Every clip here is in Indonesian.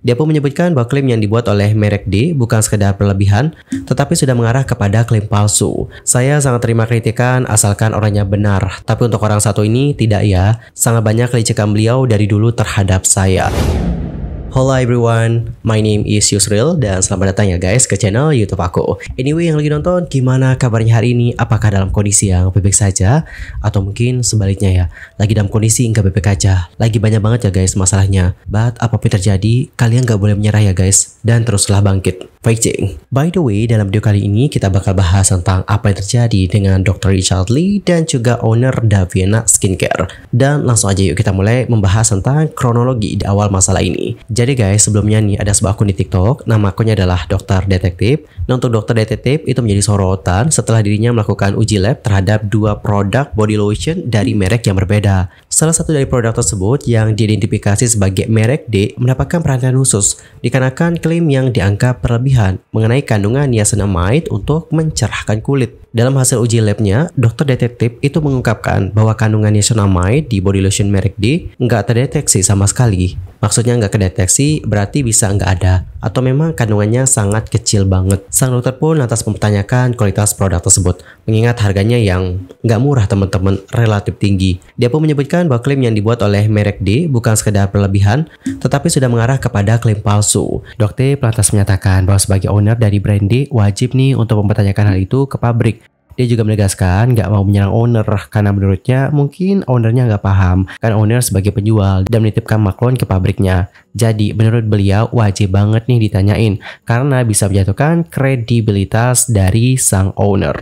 Dia pun menyebutkan bahwa klaim yang dibuat oleh merek D bukan sekedar perlebihan, tetapi sudah mengarah kepada klaim palsu. Saya sangat terima kritikan asalkan orangnya benar, tapi untuk orang satu ini tidak ya. Sangat banyak kelicikan beliau dari dulu terhadap saya. Hola everyone, my name is Yusril dan selamat datang ya guys ke channel YouTube aku. Anyway yang lagi nonton, gimana kabarnya hari ini? Apakah dalam kondisi yang baik saja atau mungkin sebaliknya ya, lagi dalam kondisi nggak baik aja. Lagi banyak banget ya guys masalahnya. But apapun terjadi, kalian nggak boleh menyerah ya guys dan teruslah bangkit fighting by the way dalam video kali ini kita bakal bahas tentang apa yang terjadi dengan Dr. Richard Lee dan juga owner Davina Skincare. Dan langsung aja yuk kita mulai membahas tentang kronologi di awal masalah ini. Jadi guys sebelumnya nih ada sebuah akun di TikTok, nama akunnya adalah Dr. Detektif. Nah untuk Dr. Detektif itu menjadi sorotan setelah dirinya melakukan uji lab terhadap dua produk body lotion dari merek yang berbeda. Salah satu dari produk tersebut yang diidentifikasi sebagai merek D mendapatkan perhatian khusus dikarenakan klaim yang dianggap berlebih berlebihan mengenai kandungan niacinamide untuk mencerahkan kulit. Dalam hasil uji labnya, dokter detektif itu mengungkapkan bahwa kandungan niacinamide di body lotion merek D nggak terdeteksi sama sekali. Maksudnya nggak kedeteksi berarti bisa nggak ada atau memang kandungannya sangat kecil banget. Sang dokter pun lantas mempertanyakan kualitas produk tersebut mengingat harganya yang nggak murah teman-teman relatif tinggi. Dia pun menyebutkan bahwa klaim yang dibuat oleh merek D bukan sekedar berlebihan tetapi sudah mengarah kepada klaim palsu. Dokter lantas menyatakan bahwa sebagai owner dari brand wajib nih untuk mempertanyakan hal itu ke pabrik. Dia juga menegaskan gak mau menyerang owner karena menurutnya mungkin ownernya nggak paham kan owner sebagai penjual dan menitipkan maklon ke pabriknya. Jadi menurut beliau wajib banget nih ditanyain karena bisa menjatuhkan kredibilitas dari sang owner.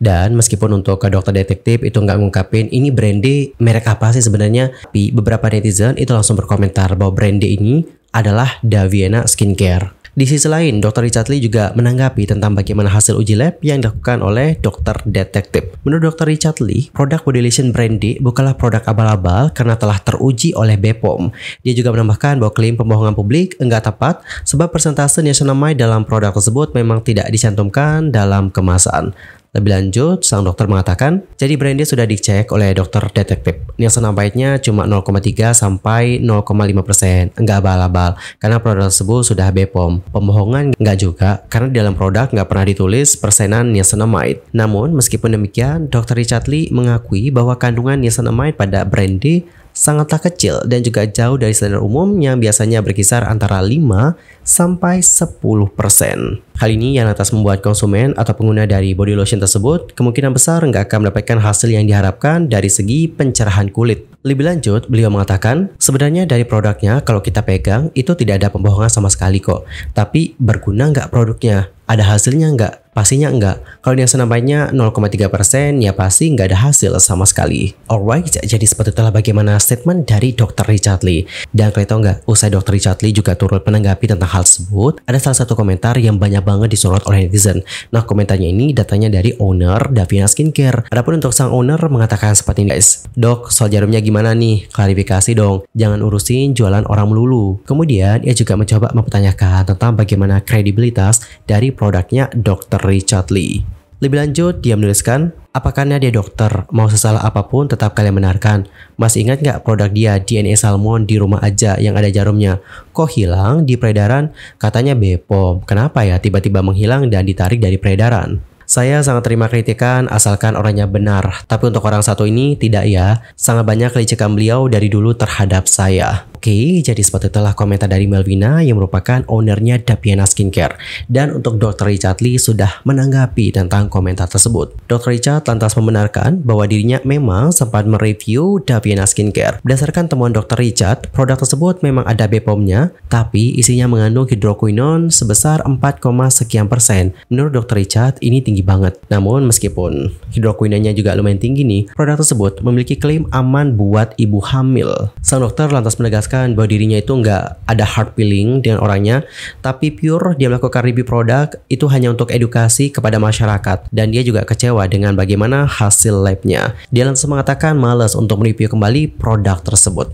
Dan meskipun untuk ke dokter detektif itu nggak ngungkapin ini brandy merek apa sih sebenarnya, tapi beberapa netizen itu langsung berkomentar bahwa brandy ini adalah Daviena Skincare. Di sisi lain, Dr. Richard Lee juga menanggapi tentang bagaimana hasil uji lab yang dilakukan oleh dokter detektif. Menurut Dr. Richard Lee, produk Bodylation Brandy bukanlah produk abal-abal karena telah teruji oleh BPOM. Dia juga menambahkan bahwa klaim pembohongan publik enggak tepat sebab persentase niacinamide dalam produk tersebut memang tidak dicantumkan dalam kemasan. Lebih lanjut, sang dokter mengatakan, jadi brain sudah dicek oleh dokter detektif. Nielsen nampaknya cuma 0,3 sampai 0,5 persen, nggak abal-abal, karena produk tersebut sudah BPOM. Pembohongan nggak juga, karena di dalam produk nggak pernah ditulis persenan niacinamide. Namun, meskipun demikian, dokter Richard Lee mengakui bahwa kandungan niacinamide pada brandy sangatlah kecil dan juga jauh dari standar umum yang biasanya berkisar antara 5 sampai 10%. Hal ini yang atas membuat konsumen atau pengguna dari body lotion tersebut kemungkinan besar nggak akan mendapatkan hasil yang diharapkan dari segi pencerahan kulit. Lebih lanjut, beliau mengatakan, sebenarnya dari produknya kalau kita pegang itu tidak ada pembohongan sama sekali kok, tapi berguna nggak produknya? Ada hasilnya nggak? Pastinya enggak. Kalau yang senapannya 0,3 persen, ya pasti enggak ada hasil sama sekali. Alright, jadi seperti itulah bagaimana statement dari Dr. Richard Lee. Dan kalian tahu enggak, usai Dr. Richard Lee juga turut menanggapi tentang hal tersebut, ada salah satu komentar yang banyak banget disorot oleh netizen. Nah, komentarnya ini datanya dari owner Davina Skincare. Adapun untuk sang owner mengatakan seperti ini guys, Dok, soal jarumnya gimana nih? Klarifikasi dong, jangan urusin jualan orang melulu. Kemudian, ia juga mencoba mempertanyakan tentang bagaimana kredibilitas dari produknya Dr. Richard Lee. Lebih lanjut, dia menuliskan, apakah dia dokter, mau sesalah apapun tetap kalian benarkan. Masih ingat nggak produk dia, DNA salmon di rumah aja yang ada jarumnya? Kok hilang di peredaran? Katanya Bepom. Kenapa ya tiba-tiba menghilang dan ditarik dari peredaran? Saya sangat terima kritikan asalkan orangnya benar, tapi untuk orang satu ini tidak ya. Sangat banyak kelicikan beliau dari dulu terhadap saya. Oke, jadi seperti itulah komentar dari Melvina yang merupakan ownernya Dapiana Skincare. Dan untuk Dr. Richard Lee sudah menanggapi tentang komentar tersebut. Dr. Richard lantas membenarkan bahwa dirinya memang sempat mereview Dapiana Skincare. Berdasarkan temuan Dr. Richard, produk tersebut memang ada BPOM-nya, tapi isinya mengandung hidroquinone sebesar 4, sekian persen. Menurut Dr. Richard, ini tinggi banget. Namun meskipun hidroquinonnya juga lumayan tinggi nih, produk tersebut memiliki klaim aman buat ibu hamil. Sang dokter lantas menegaskan menjelaskan bahwa dirinya itu nggak ada hard feeling dengan orangnya, tapi pure dia melakukan review produk itu hanya untuk edukasi kepada masyarakat dan dia juga kecewa dengan bagaimana hasil labnya. Dia langsung mengatakan males untuk mereview kembali produk tersebut.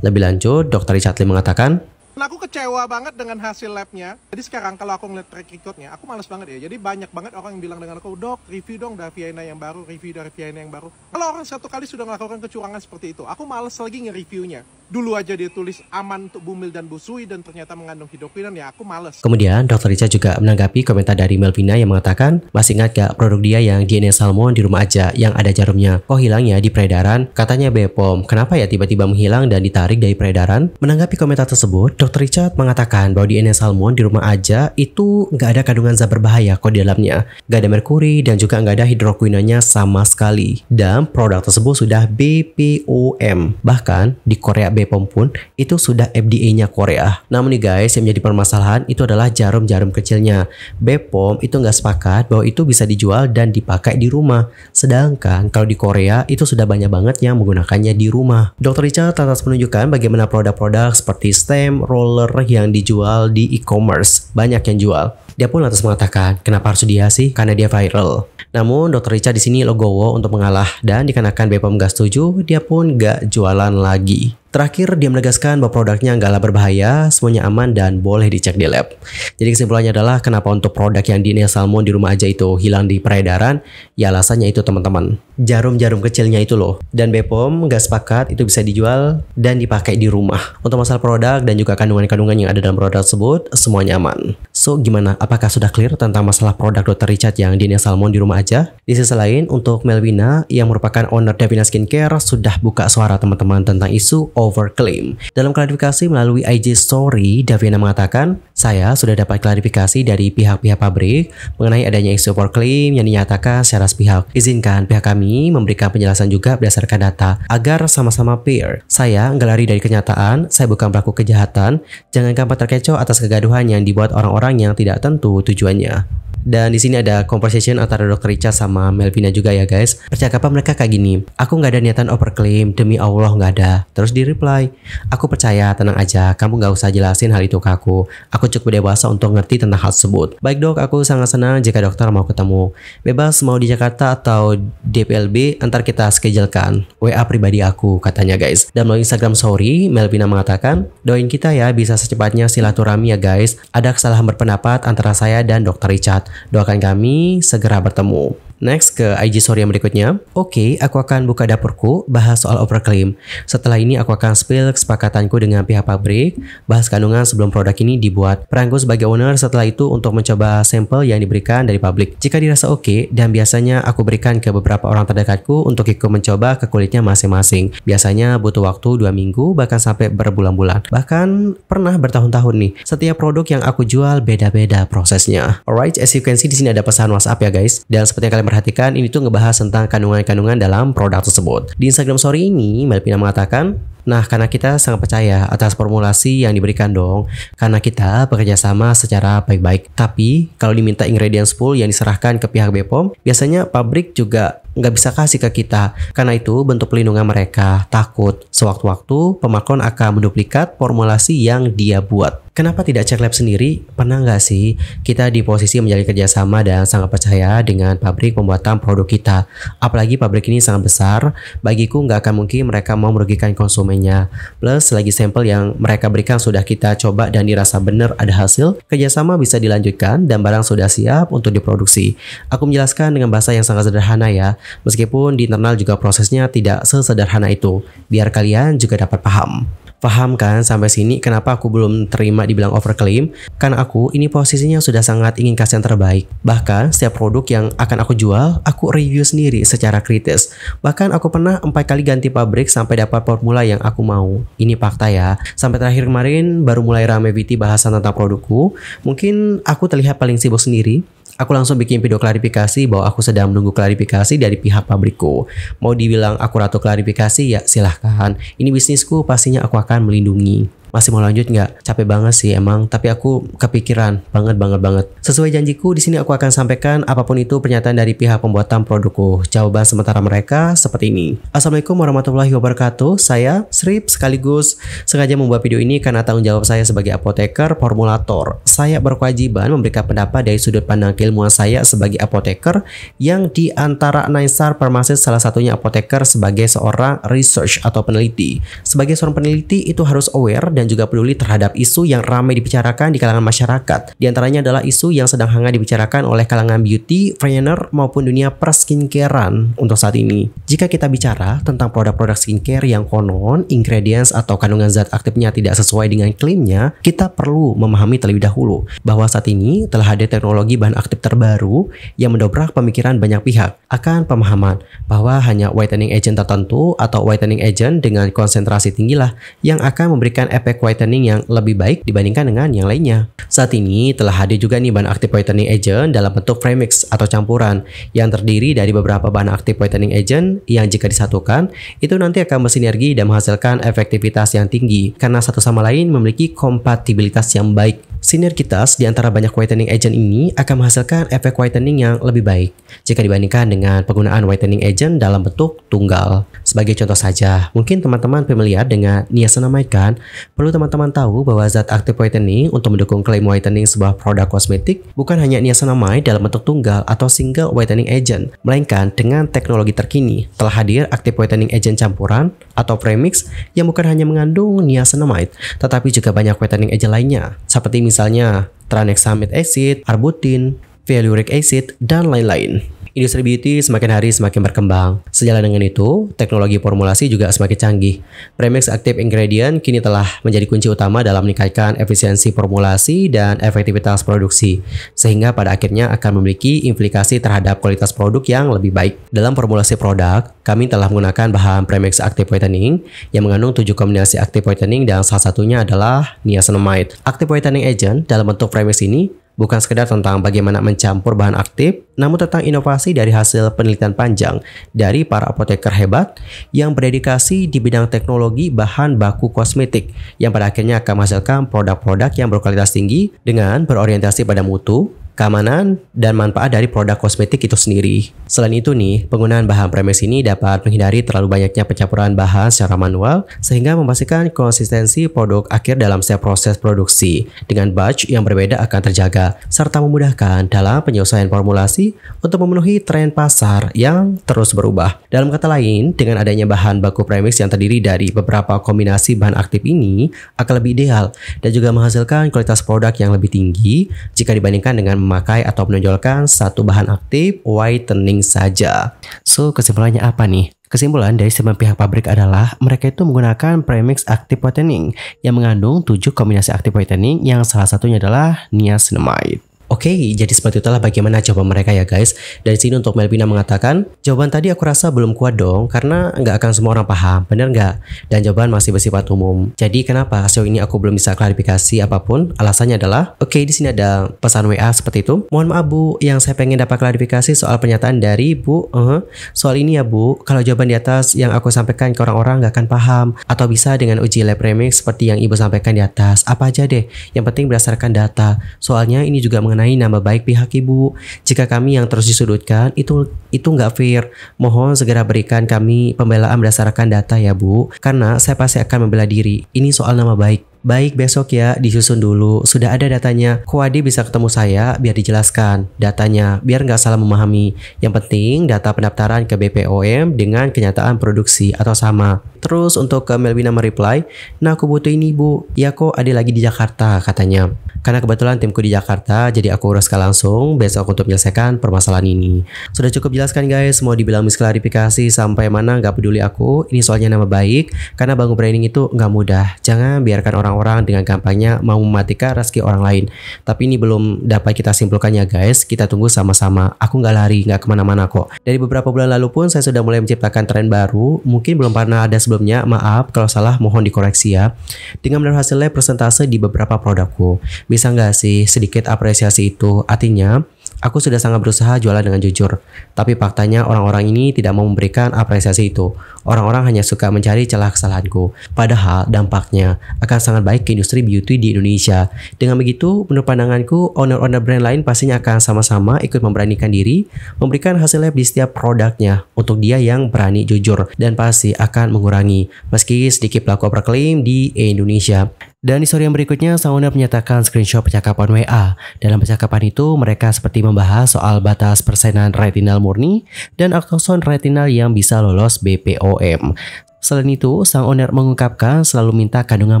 Lebih lanjut, Dr. Richard Lee mengatakan, dan aku kecewa banget dengan hasil labnya. Jadi sekarang kalau aku ngeliat track recordnya, aku males banget ya. Jadi banyak banget orang yang bilang dengan aku, dok review dong dari Vienna yang baru, review dari Vienna yang baru. Kalau orang satu kali sudah melakukan kecurangan seperti itu, aku males lagi nge-reviewnya. Dulu aja dia tulis aman untuk bumil dan busui dan ternyata mengandung hidupinan ya aku males. Kemudian Dr. Richard juga menanggapi komentar dari Melvina yang mengatakan, masih ingat gak produk dia yang DNA salmon di rumah aja yang ada jarumnya? Kok oh, ya di peredaran? Katanya Bepom, kenapa ya tiba-tiba menghilang dan ditarik dari peredaran? Menanggapi komentar tersebut, Dr. Richard mengatakan bahwa DNA salmon di rumah aja itu nggak ada kandungan zat berbahaya kok di dalamnya. Nggak ada merkuri dan juga nggak ada hidroquinonya sama sekali. Dan produk tersebut sudah BPOM. Bahkan di Korea BPOM pun itu sudah FDA-nya Korea. Namun nih guys, yang menjadi permasalahan itu adalah jarum-jarum kecilnya. BPOM itu nggak sepakat bahwa itu bisa dijual dan dipakai di rumah. Sedangkan kalau di Korea itu sudah banyak banget yang menggunakannya di rumah. Dr. Richard lantas menunjukkan bagaimana produk-produk seperti stem, roller yang dijual di e-commerce. Banyak yang jual. Dia pun lantas mengatakan, kenapa harus dia sih? Karena dia viral. Namun, Dr. Richa di sini logowo untuk mengalah dan dikenakan BPOM Gas 7, dia pun gak jualan lagi. Terakhir, dia menegaskan bahwa produknya nggaklah berbahaya, semuanya aman dan boleh dicek di lab. Jadi kesimpulannya adalah kenapa untuk produk yang diinhale salmon di rumah aja itu hilang di peredaran, ya alasannya itu teman-teman. Jarum-jarum kecilnya itu loh. Dan Bepom nggak sepakat itu bisa dijual dan dipakai di rumah. Untuk masalah produk dan juga kandungan-kandungan yang ada dalam produk tersebut, semuanya aman. So, gimana? Apakah sudah clear tentang masalah produk Dr. Richard yang diinhale salmon di rumah aja? Di sisi lain, untuk Melvina yang merupakan owner Davina Skincare sudah buka suara teman-teman tentang isu overclaim. Dalam klarifikasi melalui IG Story, Daviana mengatakan, saya sudah dapat klarifikasi dari pihak-pihak pabrik mengenai adanya isu overclaim yang dinyatakan secara sepihak. Izinkan pihak kami memberikan penjelasan juga berdasarkan data agar sama-sama peer. Saya enggak lari dari kenyataan, saya bukan pelaku kejahatan. Jangan gampang terkecoh atas kegaduhan yang dibuat orang-orang yang tidak tentu tujuannya. Dan di sini ada conversation antara Dr. Richard sama Melvina juga ya guys. Percakapan mereka kayak gini. Aku nggak ada niatan overclaim, demi Allah nggak ada. Terus diri reply, aku percaya, tenang aja, kamu gak usah jelasin hal itu ke aku. Aku cukup dewasa untuk ngerti tentang hal tersebut. Baik dok, aku sangat senang jika dokter mau ketemu. Bebas mau di Jakarta atau DPLB, antar kita schedulekan. WA pribadi aku, katanya guys. Dan melalui Instagram sorry, Melvina mengatakan, doain kita ya bisa secepatnya silaturahmi ya guys. Ada kesalahan berpendapat antara saya dan dokter Richard. Doakan kami segera bertemu. Next ke IG story yang berikutnya. Oke, okay, aku akan buka dapurku, bahas soal overclaim. Setelah ini aku akan spill kesepakatanku dengan pihak pabrik, bahas kandungan sebelum produk ini dibuat. Perangku sebagai owner setelah itu untuk mencoba sampel yang diberikan dari pabrik. Jika dirasa oke, okay, dan biasanya aku berikan ke beberapa orang terdekatku untuk ikut mencoba ke kulitnya masing-masing. Biasanya butuh waktu 2 minggu, bahkan sampai berbulan-bulan. Bahkan pernah bertahun-tahun nih. Setiap produk yang aku jual beda-beda prosesnya. Alright, as you can see di sini ada pesan WhatsApp ya guys. Dan seperti yang kalian perhatikan ini tuh ngebahas tentang kandungan-kandungan dalam produk tersebut. Di Instagram story ini Melvina mengatakan, Nah, karena kita sangat percaya atas formulasi yang diberikan dong, karena kita bekerja sama secara baik-baik. Tapi, kalau diminta ingredients full yang diserahkan ke pihak BPOM, biasanya pabrik juga nggak bisa kasih ke kita. Karena itu bentuk pelindungan mereka takut. Sewaktu-waktu pemakon akan menduplikat formulasi yang dia buat. Kenapa tidak cek lab sendiri? Pernah nggak sih kita di posisi menjalin kerjasama dan sangat percaya dengan pabrik pembuatan produk kita? Apalagi pabrik ini sangat besar, bagiku nggak akan mungkin mereka mau merugikan konsumennya. Plus, lagi sampel yang mereka berikan sudah kita coba dan dirasa benar ada hasil, kerjasama bisa dilanjutkan dan barang sudah siap untuk diproduksi. Aku menjelaskan dengan bahasa yang sangat sederhana ya, Meskipun di internal juga prosesnya tidak sesederhana itu, biar kalian juga dapat paham. Paham kan sampai sini kenapa aku belum terima dibilang overclaim? Karena aku ini posisinya sudah sangat ingin kasih yang terbaik. Bahkan setiap produk yang akan aku jual, aku review sendiri secara kritis. Bahkan aku pernah empat kali ganti pabrik sampai dapat formula yang aku mau. Ini fakta ya. Sampai terakhir kemarin baru mulai rame VT bahasan tentang produkku. Mungkin aku terlihat paling sibuk sendiri, aku langsung bikin video klarifikasi bahwa aku sedang menunggu klarifikasi dari pihak pabrikku. Mau dibilang aku ratu klarifikasi ya silahkan. Ini bisnisku pastinya aku akan melindungi masih mau lanjut nggak capek banget sih emang tapi aku kepikiran banget banget banget sesuai janjiku di sini aku akan sampaikan apapun itu pernyataan dari pihak pembuatan produkku jawaban sementara mereka seperti ini Assalamualaikum warahmatullahi wabarakatuh saya Srip sekaligus sengaja membuat video ini karena tanggung jawab saya sebagai apoteker formulator saya berkewajiban memberikan pendapat dari sudut pandang keilmuan saya sebagai apoteker yang diantara Naisar Permasis salah satunya apoteker sebagai seorang research atau peneliti sebagai seorang peneliti itu harus aware dan dan juga peduli terhadap isu yang ramai dibicarakan di kalangan masyarakat. Di antaranya adalah isu yang sedang hangat dibicarakan oleh kalangan beauty, trainer, maupun dunia per skincarean untuk saat ini. Jika kita bicara tentang produk-produk skincare yang konon, ingredients atau kandungan zat aktifnya tidak sesuai dengan klaimnya, kita perlu memahami terlebih dahulu bahwa saat ini telah ada teknologi bahan aktif terbaru yang mendobrak pemikiran banyak pihak akan pemahaman bahwa hanya whitening agent tertentu atau whitening agent dengan konsentrasi tinggilah yang akan memberikan efek efek whitening yang lebih baik dibandingkan dengan yang lainnya. Saat ini telah hadir juga nih bahan aktif whitening agent dalam bentuk premix atau campuran yang terdiri dari beberapa bahan aktif whitening agent yang jika disatukan itu nanti akan bersinergi dan menghasilkan efektivitas yang tinggi karena satu sama lain memiliki kompatibilitas yang baik. Sinergitas di antara banyak whitening agent ini akan menghasilkan efek whitening yang lebih baik jika dibandingkan dengan penggunaan whitening agent dalam bentuk tunggal. Sebagai contoh saja, mungkin teman-teman familiar dengan niacinamide kan? Perlu teman-teman tahu bahwa zat aktif whitening untuk mendukung klaim whitening sebuah produk kosmetik bukan hanya niacinamide dalam bentuk tunggal atau single whitening agent, melainkan dengan teknologi terkini telah hadir aktif whitening agent campuran atau premix yang bukan hanya mengandung niacinamide, tetapi juga banyak whitening agent lainnya, seperti misalnya tranexamic acid, arbutin, valeric acid, dan lain-lain. Industri beauty semakin hari semakin berkembang. Sejalan dengan itu, teknologi formulasi juga semakin canggih. Premix Active Ingredient kini telah menjadi kunci utama dalam meningkatkan efisiensi formulasi dan efektivitas produksi, sehingga pada akhirnya akan memiliki implikasi terhadap kualitas produk yang lebih baik. Dalam formulasi produk, kami telah menggunakan bahan Premix Active Whitening yang mengandung tujuh kombinasi Active Whitening dan salah satunya adalah niacinamide. Active Whitening Agent dalam bentuk Premix ini bukan sekedar tentang bagaimana mencampur bahan aktif, namun tentang inovasi dari hasil penelitian panjang dari para apoteker hebat yang berdedikasi di bidang teknologi bahan baku kosmetik yang pada akhirnya akan menghasilkan produk-produk yang berkualitas tinggi dengan berorientasi pada mutu, keamanan, dan manfaat dari produk kosmetik itu sendiri. Selain itu nih, penggunaan bahan premix ini dapat menghindari terlalu banyaknya pencampuran bahan secara manual sehingga memastikan konsistensi produk akhir dalam setiap proses produksi. Dengan batch yang berbeda akan terjaga serta memudahkan dalam penyesuaian formulasi untuk memenuhi tren pasar yang terus berubah. Dalam kata lain, dengan adanya bahan baku premix yang terdiri dari beberapa kombinasi bahan aktif ini akan lebih ideal dan juga menghasilkan kualitas produk yang lebih tinggi jika dibandingkan dengan memakai atau menonjolkan satu bahan aktif whitening saja. So, kesimpulannya apa nih? Kesimpulan dari semua pihak pabrik adalah mereka itu menggunakan premix active whitening yang mengandung 7 kombinasi active whitening yang salah satunya adalah niacinamide. Oke, okay, jadi seperti itulah bagaimana jawaban mereka ya guys. Dari sini untuk Melvina mengatakan, jawaban tadi aku rasa belum kuat dong, karena nggak akan semua orang paham, bener nggak? Dan jawaban masih bersifat umum. Jadi kenapa sejauh ini aku belum bisa klarifikasi apapun? Alasannya adalah, oke okay, di sini ada pesan WA seperti itu. Mohon maaf Bu, yang saya pengen dapat klarifikasi soal pernyataan dari Bu, uh -huh. soal ini ya Bu, kalau jawaban di atas yang aku sampaikan ke orang-orang nggak -orang akan paham, atau bisa dengan uji lab remix seperti yang Ibu sampaikan di atas, apa aja deh. Yang penting berdasarkan data. Soalnya ini juga meng mengenai nama baik pihak ibu. Jika kami yang terus disudutkan, itu itu nggak fair. Mohon segera berikan kami pembelaan berdasarkan data ya bu, karena saya pasti akan membela diri. Ini soal nama baik. Baik besok ya, disusun dulu. Sudah ada datanya. Kuadi bisa ketemu saya biar dijelaskan datanya, biar nggak salah memahami. Yang penting data pendaftaran ke BPOM dengan kenyataan produksi atau sama. Terus untuk ke Melvina mereply, nah aku butuh ini bu. Ya kok ada lagi di Jakarta katanya. Karena kebetulan timku di Jakarta, jadi aku uruskan langsung besok untuk menyelesaikan permasalahan ini. Sudah cukup jelaskan guys, mau dibilang misklarifikasi sampai mana nggak peduli aku. Ini soalnya nama baik, karena bangun branding itu nggak mudah. Jangan biarkan orang orang-orang dengan gampangnya mau mematikan rezeki orang lain. Tapi ini belum dapat kita simpulkan ya guys, kita tunggu sama-sama. Aku nggak lari, nggak kemana-mana kok. Dari beberapa bulan lalu pun saya sudah mulai menciptakan tren baru, mungkin belum pernah ada sebelumnya, maaf kalau salah mohon dikoreksi ya. Dengan hasilnya persentase di beberapa produkku. Bisa nggak sih sedikit apresiasi itu? Artinya, Aku sudah sangat berusaha jualan dengan jujur, tapi faktanya orang-orang ini tidak mau memberikan apresiasi itu. Orang-orang hanya suka mencari celah kesalahanku. Padahal dampaknya akan sangat baik ke industri beauty di Indonesia. Dengan begitu, menurut pandanganku, owner-owner brand lain pastinya akan sama-sama ikut memberanikan diri, memberikan hasil lab di setiap produknya untuk dia yang berani jujur dan pasti akan mengurangi meski sedikit pelaku berklaim di Indonesia. Dan di sore yang berikutnya, sang owner menyatakan screenshot percakapan WA. Dalam percakapan itu, mereka seperti membahas soal batas persenan retinal murni dan aktoson retinal yang bisa lolos BPOM. Selain itu, sang owner mengungkapkan selalu minta kandungan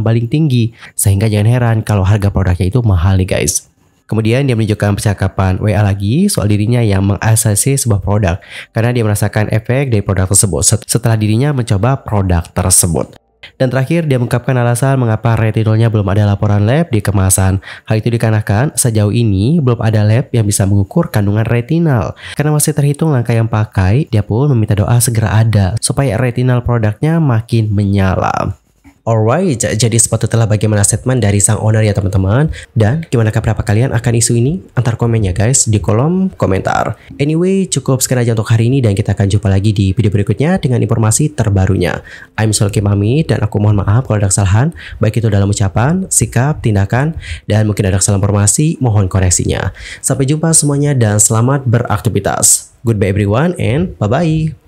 paling tinggi, sehingga jangan heran kalau harga produknya itu mahal nih guys. Kemudian dia menunjukkan percakapan WA lagi soal dirinya yang mengasasi sebuah produk karena dia merasakan efek dari produk tersebut setelah dirinya mencoba produk tersebut. Dan terakhir, dia mengungkapkan alasan mengapa retinolnya belum ada laporan lab di kemasan. Hal itu dikarenakan sejauh ini belum ada lab yang bisa mengukur kandungan retinal. Karena masih terhitung langkah yang pakai, dia pun meminta doa segera ada supaya retinal produknya makin menyala. Alright, jadi seperti telah bagaimana statement dari sang owner ya teman-teman. Dan gimana pendapat kalian akan isu ini? Antar komennya guys di kolom komentar. Anyway, cukup sekian aja untuk hari ini dan kita akan jumpa lagi di video berikutnya dengan informasi terbarunya. I'm Solky Mami dan aku mohon maaf kalau ada kesalahan, baik itu dalam ucapan, sikap, tindakan, dan mungkin ada kesalahan informasi, mohon koreksinya. Sampai jumpa semuanya dan selamat beraktivitas. Goodbye everyone and bye-bye.